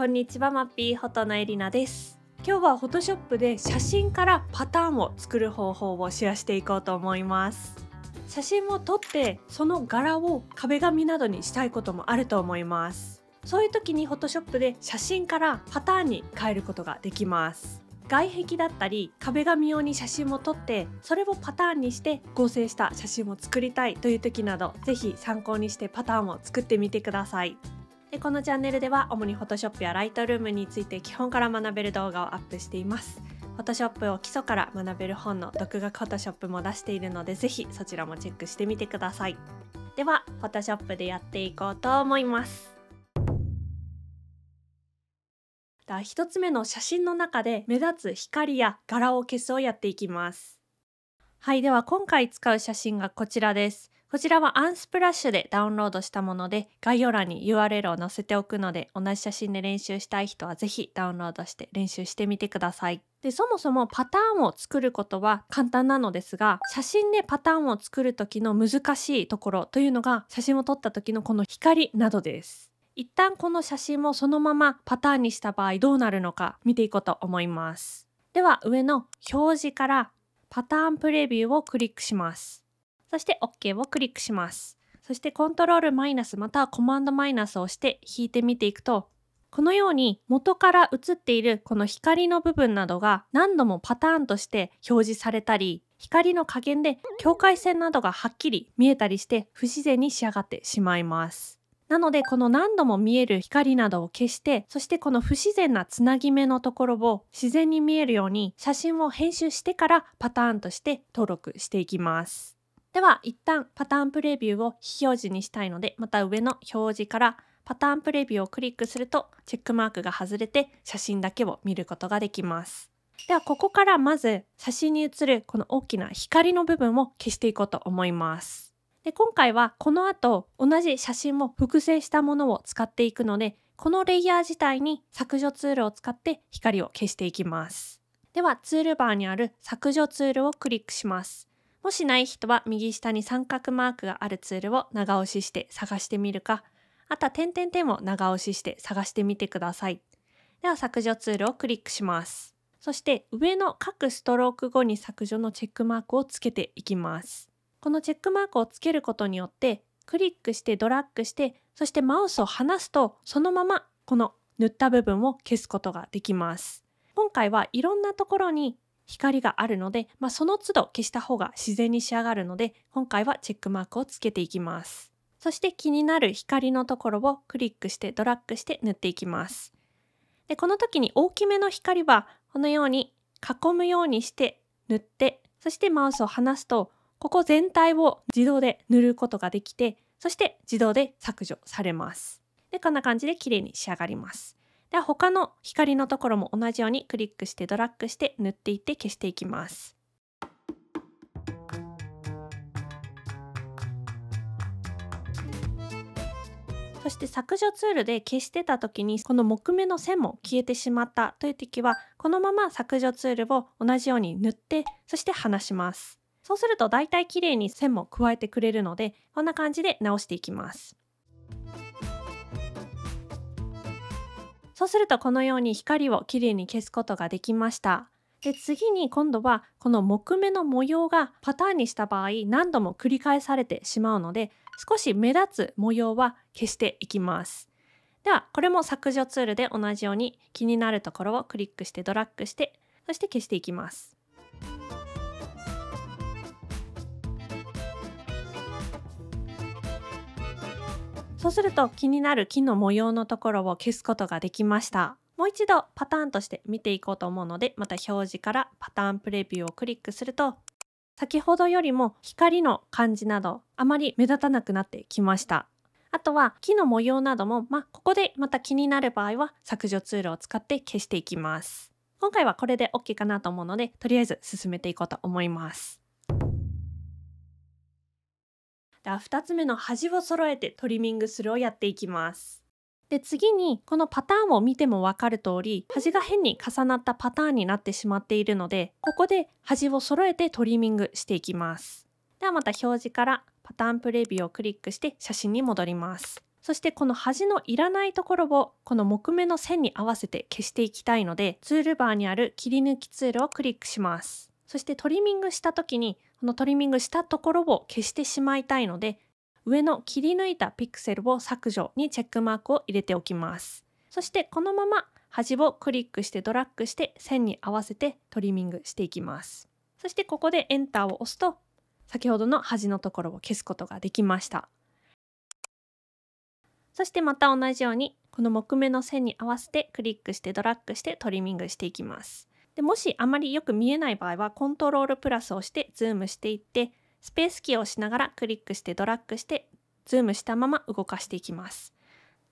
こんにちはマッピーフォトのエリナです今日はフォトショップで写真からパターンを作る方法をシェアしていこうと思います写真を撮ってその柄を壁紙などにしたいこともあると思いますそういう時にフォトショップで写真からパターンに変えることができます外壁だったり壁紙用に写真を撮ってそれをパターンにして合成した写真を作りたいという時など是非参考にしてパターンを作ってみてくださいでこのチャンネルでは主にフォトショップや Lightroom について基本から学べる動画をアップしています。Photoshop を基礎から学べる本の独学 Photoshop も出しているので是非そちらもチェックしてみてください。では Photoshop でやっていこうと思います。1つ目の写真の中で目立つ光や柄を消すをやっていきます。はい、では今回使う写真がこちらです。こちらはアンスプラッシュでダウンロードしたもので、概要欄に URL を載せておくので、同じ写真で練習したい人はぜひダウンロードして練習してみてください。で、そもそもパターンを作ることは簡単なのですが、写真でパターンを作る時の難しいところというのが、写真を撮った時のこの光などです。一旦この写真もそのままパターンにした場合どうなるのか見ていこうと思います。では上の表示からパターンプレビューをクリックします。そして OK をクリックします。そしてコントロールマイナスまたはコマンドマイナスをして引いてみていくと、このように元から映っているこの光の部分などが何度もパターンとして表示されたり、光の加減で境界線などがはっきり見えたりして不自然に仕上がってしまいます。なのでこの何度も見える光などを消してそしてこの不自然なつなぎ目のところを自然に見えるように写真を編集してからパターンとして登録していきます。では一旦パターンプレビューを非表示にしたいのでまた上の表示からパターンプレビューをクリックするとチェックマークが外れて写真だけを見ることができます。ではここからまず写真に映るこの大きな光の部分を消していこうと思います。で今回はこの後同じ写真も複製したものを使っていくのでこのレイヤー自体に削除ツールを使って光を消していきます。ではツールバーにある削除ツールをクリックします。もしない人は右下に三角マークがあるツールを長押しして探してみるか、あとは点々点を長押しして探してみてください。では削除ツールをクリックします。そして上の各ストローク後に削除のチェックマークをつけていきます。このチェックマークをつけることによってクリックしてドラッグしてそしてマウスを離すとそのままこの塗った部分を消すことができます。今回はいろんなところに光があるので、まあ、その都度消した方が自然に仕上がるので今回はチェックマークをつけていきますそして気になる光のところをクリックしてドラッグして塗っていきますでこの時に大きめの光はこのように囲むようにして塗ってそしてマウスを離すとここ全体を自動で塗ることができてそして自動で削除されますでこんな感じで綺麗に仕上がりますで他の光のところも同じようにクリックしてドラッグして塗っていって消していきます。そして削除ツールで消してた時にこの木目の線も消えてしまったという時はこのまま削除ツールを同じように塗ってそして離します。そうすると大体綺麗に線も加えてくれるのでこんな感じで直していきます。そうするとこのように光をきれいに消すことができました。で次に今度はこの木目の模様がパターンにした場合何度も繰り返されてしまうので少し目立つ模様は消していきます。ではこれも削除ツールで同じように気になるところをクリックしてドラッグしてそして消していきます。そうすると気になる木の模様のところを消すことができましたもう一度パターンとして見ていこうと思うのでまた表示からパターンプレビューをクリックすると先ほどよりも光の感じなどあまり目立たなくなってきましたあとは木の模様なども、まあ、ここでまた気になる場合は削除ツールを使って消していきます今回はこれで OK かなと思うのでとりあえず進めていこうと思いますでは2つ目の端を揃えてトリミングするをやっていきます。で次にこのパターンを見ても分かる通り端が変に重なったパターンになってしまっているのでここで端を揃えてトリミングしていきます。ではまた表示からパターンプレビューをクリックして写真に戻ります。そしてこの端のいらないところをこの木目の線に合わせて消していきたいのでツールバーにある切り抜きツールをクリックします。そしてトリミングした時にこのトリミングしたところを消してしまいたいので上の切り抜いたピクセルを削除にチェックマークを入れておきますそしてこのまま端をクリックしてドラッグして線に合わせてトリミングしていきますそしてここでエンターを押すと先ほどの端のところを消すことができましたそしてまた同じようにこの木目の線に合わせてクリックしてドラッグしてトリミングしていきますでもしあまりよく見えない場合はコントロールプラスをしてズームしていってスペースキーを押しながらクリックしてドラッグしてズームしたまま動かしていきます。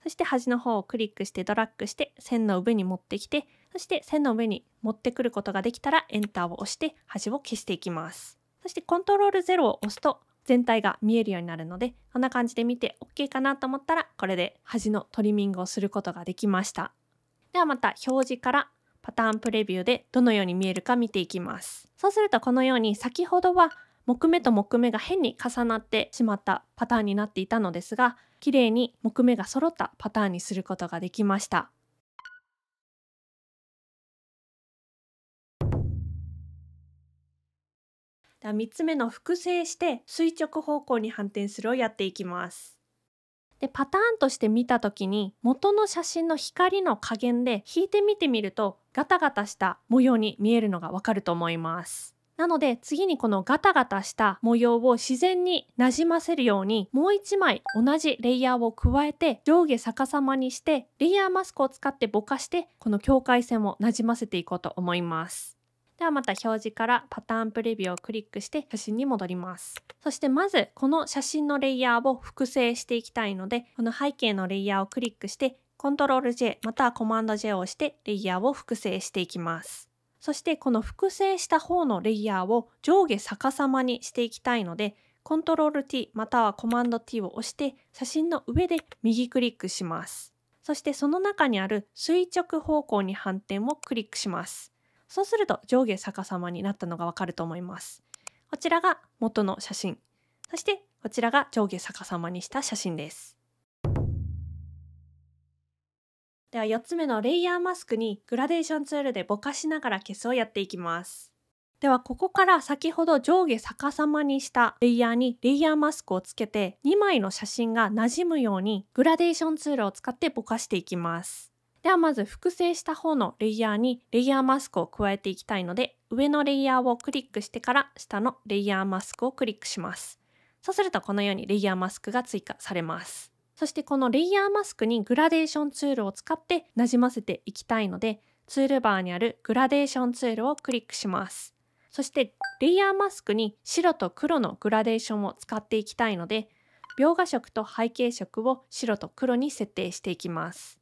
そして端の方をクリックしてドラッグして線の上に持ってきてそして線の上に持ってくることができたらエンターを押して端を消していきます。そしてコントロール0を押すと全体が見えるようになるのでこんな感じで見て OK かなと思ったらこれで端のトリミングをすることができました。ではまた表示からパターンプレビューでどのように見えるか見ていきます。そうするとこのように先ほどは木目と木目が変に重なってしまったパターンになっていたのですが綺麗に木目が揃ったパターンにすることができました。では3つ目の複製して垂直方向に反転するをやっていきます。でパターンとして見た時に元の写真の光の加減で引いてみてみるとガタガタした模様に見えるのがわかると思います。なので次にこのガタガタした模様を自然になじませるようにもう一枚同じレイヤーを加えて上下逆さまにしてレイヤーマスクを使ってぼかしてこの境界線をなじませていこうと思います。ではまた表示からパターンプレビューをクリックして写真に戻ります。そしてまずこの写真のレイヤーを複製していきたいので、この背景のレイヤーをクリックして、コントロール J またはコマンド J を押してレイヤーを複製していきます。そしてこの複製した方のレイヤーを上下逆さまにしていきたいので、コントロール T またはコマンド T を押して写真の上で右クリックします。そしてその中にある垂直方向に反転をクリックします。そうすると上下逆さまになったのがわかると思います。こちらが元の写真。そしてこちらが上下逆さまにした写真です。では4つ目のレイヤーマスクにグラデーションツールでぼかしながら消すをやっていきます。ではここから先ほど上下逆さまにしたレイヤーにレイヤーマスクをつけて2枚の写真が馴染むようにグラデーションツールを使ってぼかしていきます。ではまず複製した方のレイヤーにレイヤーマスクを加えていきたいので上のレイヤーをクリックしてから下のレイヤーマスクをクリックします。そうするとこのようにレイヤーマスクが追加されます。そしてこのレイヤーマスクにグラデーションツールを使ってなじませていきたいのでツールバーにあるグラデーションツールをクリックします。そしてレイヤーマスクに白と黒のグラデーションを使っていきたいので描画色と背景色を白と黒に設定していきます。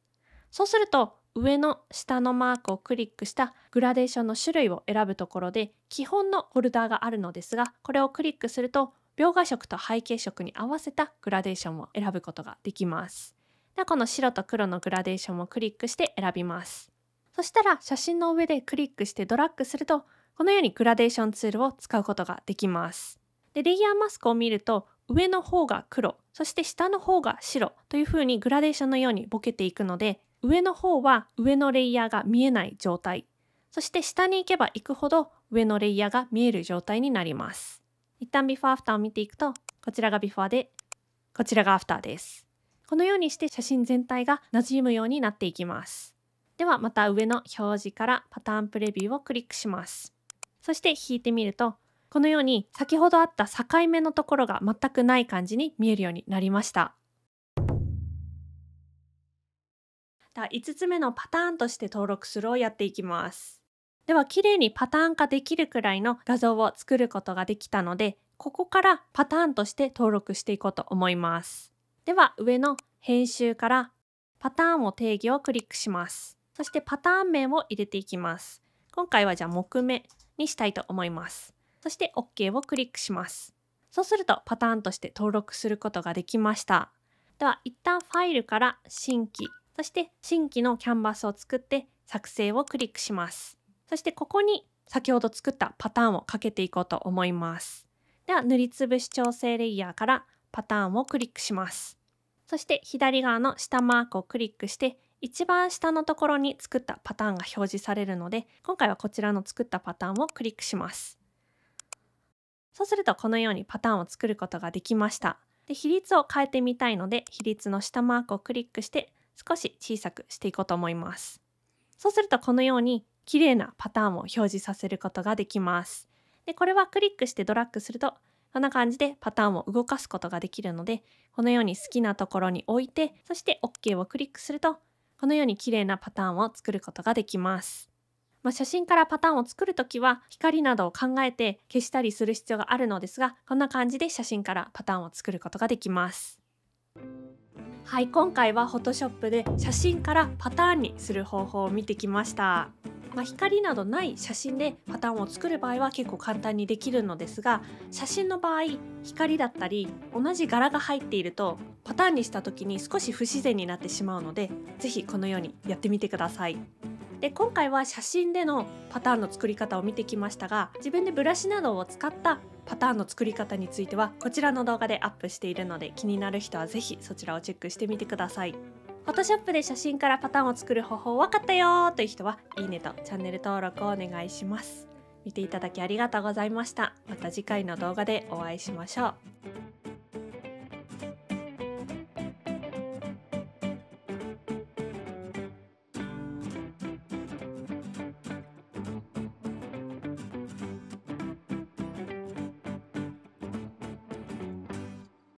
そうすると上の下のマークをクリックしたグラデーションの種類を選ぶところで基本のフォルダーがあるのですがこれをクリックすると描画色と背景色に合わせたグラデーションを選ぶことができます。でこの白と黒のグラデーションをクリックして選びます。そしたら写真の上でクリックしてドラッグするとこのようにグラデーションツールを使うことができます。でレイヤーマスクを見ると上の方が黒そして下の方が白というふうにグラデーションのようにボケていくので上の方は上のレイヤーが見えない状態そして下に行けば行くほど上のレイヤーが見える状態になります一旦ビフォーアフターを見ていくとこちらがビフォーでこちらがアフターですこのようにして写真全体が馴染むようになっていきますではまた上の表示からパターンプレビューをクリックしますそして引いてみるとこのように先ほどあった境目のところが全くない感じに見えるようになりましたっあ5つ目のパターンとして登録するをやっていきます。では綺麗にパターン化できるくらいの画像を作ることができたので、ここからパターンとして登録していこうと思います。では上の編集からパターンを定義をクリックします。そしてパターン名を入れていきます。今回はじゃあ木目にしたいと思います。そして OK をクリックします。そうするとパターンとして登録することができました。では一旦ファイルから新規そして新規のキャンバスを作って作成をクリックします。そしてここに先ほど作ったパターンをかけていこうと思います。では塗りつぶし調整レイヤーからパターンをクリックします。そして左側の下マークをクリックして一番下のところに作ったパターンが表示されるので今回はこちらの作ったパターンをクリックします。そうするとこのようにパターンを作ることができました。で比率を変えてみたいので比率の下マークをクリックして少し小さくしていこうと思います。そうするとこのように綺麗なパターンを表示させることができます。でこれはクリックしてドラッグするとこんな感じでパターンを動かすことができるのでこのように好きなところに置いてそして OK をクリックするとこのように綺麗なパターンを作ることができます。まあ、写真からパターンを作るときは光などを考えて消したりする必要があるのですがこんな感じで写真からパターンを作ることができます。はい今回はフォトショップで写真からパターンにする方法を見てきました。まあ、光などない写真でパターンを作る場合は結構簡単にできるのですが写真の場合光だったり同じ柄が入っているとパターンにした時に少し不自然になってしまうので是非このようにやってみてください。で今回は写真でのパターンの作り方を見てきましたが自分でブラシなどを使ったパターンの作り方についてはこちらの動画でアップしているので気になる人は是非そちらをチェックしてみてください。フォトショップで写真からパターンを作る方法分かったよーという人はいいねとチャンネル登録をお願いします。見ていただきありがとうございました。また次回の動画でお会いしましょう。